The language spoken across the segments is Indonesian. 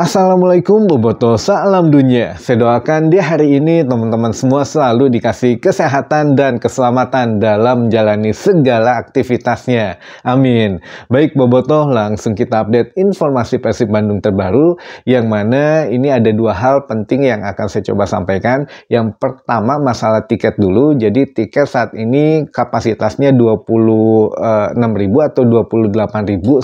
Assalamualaikum Boboto, salam dunia. Saya doakan di hari ini teman-teman semua selalu dikasih kesehatan dan keselamatan dalam menjalani segala aktivitasnya. Amin. Baik Boboto, langsung kita update informasi Persib Bandung terbaru yang mana ini ada dua hal penting yang akan saya coba sampaikan. Yang pertama masalah tiket dulu. Jadi tiket saat ini kapasitasnya 26.000 eh, atau 28.000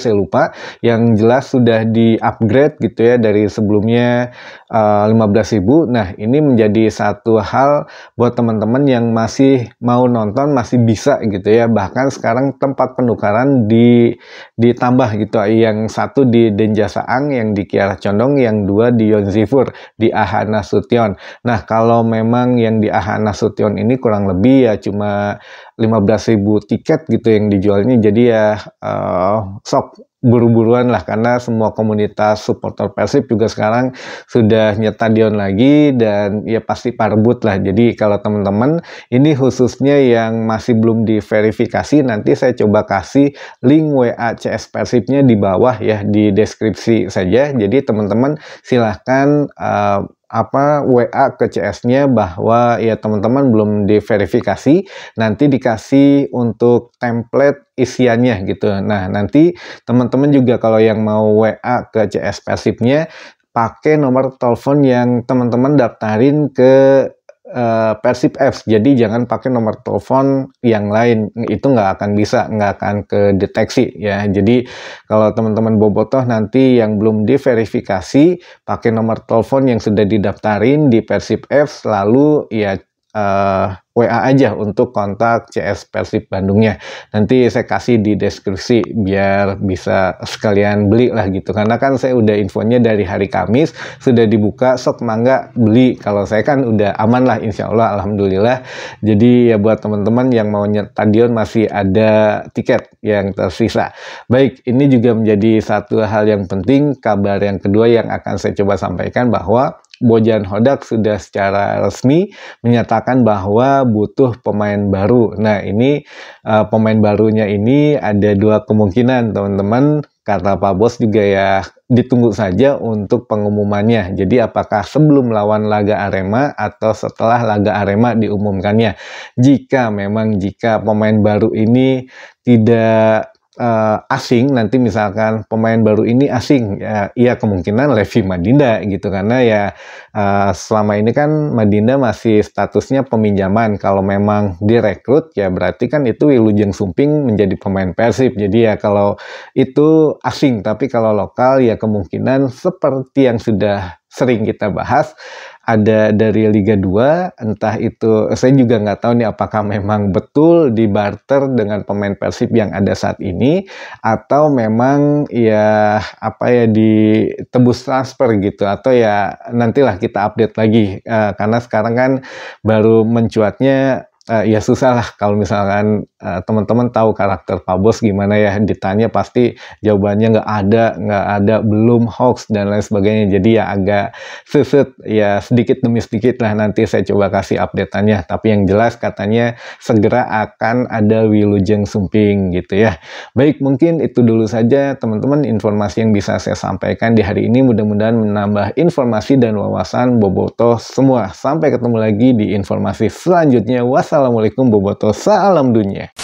saya lupa. Yang jelas sudah di-upgrade gitu ya dari sebelumnya uh, eh, 15.000. Nah, ini menjadi satu hal buat teman-teman yang masih mau nonton masih bisa gitu ya. Bahkan sekarang tempat penukaran di ditambah gitu. Yang satu di Denjasaang, yang di Kiara Condong, yang dua di Yonzifur, di Ahana Sution. Nah, kalau memang yang di Ahana Sution ini kurang lebih ya cuma 15.000 tiket gitu yang dijualnya jadi ya uh, sok buru-buruan lah karena semua komunitas supporter Persib juga sekarang sudah nyetadion lagi dan ya pasti parbut lah. Jadi kalau teman-teman ini khususnya yang masih belum diverifikasi nanti saya coba kasih link WA CS Persibnya di bawah ya di deskripsi saja. Jadi teman-teman silahkan uh, apa WA ke CS-nya bahwa ya teman-teman belum diverifikasi nanti dikasih untuk template isiannya gitu. Nah, nanti teman-teman juga kalau yang mau WA ke CS pasifnya pakai nomor telepon yang teman-teman daftarin ke uh, Persib F. Jadi jangan pakai nomor telepon yang lain, itu nggak akan bisa, nggak akan kedeteksi ya. Jadi kalau teman-teman bobotoh nanti yang belum diverifikasi, pakai nomor telepon yang sudah didaftarin di Persib F, lalu ya uh, eh, WA aja untuk kontak CS Persib Bandungnya. Nanti saya kasih di deskripsi biar bisa sekalian beli lah gitu. Karena kan saya udah infonya dari hari Kamis sudah dibuka sok mangga beli. Kalau saya kan udah aman lah insya Allah Alhamdulillah. Jadi ya buat teman-teman yang mau stadion masih ada tiket yang tersisa. Baik ini juga menjadi satu hal yang penting kabar yang kedua yang akan saya coba sampaikan bahwa Bojan Hodak sudah secara resmi menyatakan bahwa butuh pemain baru. Nah, ini uh, pemain barunya ini ada dua kemungkinan, teman-teman. Kata Pak Bos juga ya ditunggu saja untuk pengumumannya. Jadi apakah sebelum lawan laga Arema atau setelah laga Arema diumumkannya. Jika memang jika pemain baru ini tidak uh, asing nanti misalkan pemain baru ini asing ya, iya kemungkinan Levi Madinda gitu karena ya uh, selama ini kan Madinda masih statusnya peminjaman kalau memang direkrut ya berarti kan itu Wilujeng Sumping menjadi pemain Persib jadi ya kalau itu asing tapi kalau lokal ya kemungkinan seperti yang sudah sering kita bahas ada dari Liga 2 entah itu saya juga nggak tahu nih apakah memang betul di barter dengan pemain Persib yang ada saat ini atau memang ya apa ya ditebus transfer gitu atau ya nantilah kita update lagi uh, karena sekarang kan baru mencuatnya uh, ya susah lah kalau misalkan uh, teman-teman tahu karakter Pak Bos gimana ya ditanya pasti jawabannya nggak ada nggak ada belum hoax dan lain sebagainya jadi ya agak sesut ya sedikit demi sedikit lah nanti saya coba kasih update updateannya tapi yang jelas katanya segera akan ada Wilujeng Sumping gitu ya baik mungkin itu dulu saja teman-teman informasi yang bisa saya sampaikan di hari ini mudah-mudahan menambah informasi dan wawasan Boboto semua sampai ketemu lagi di informasi selanjutnya wassalamualaikum Boboto salam dunia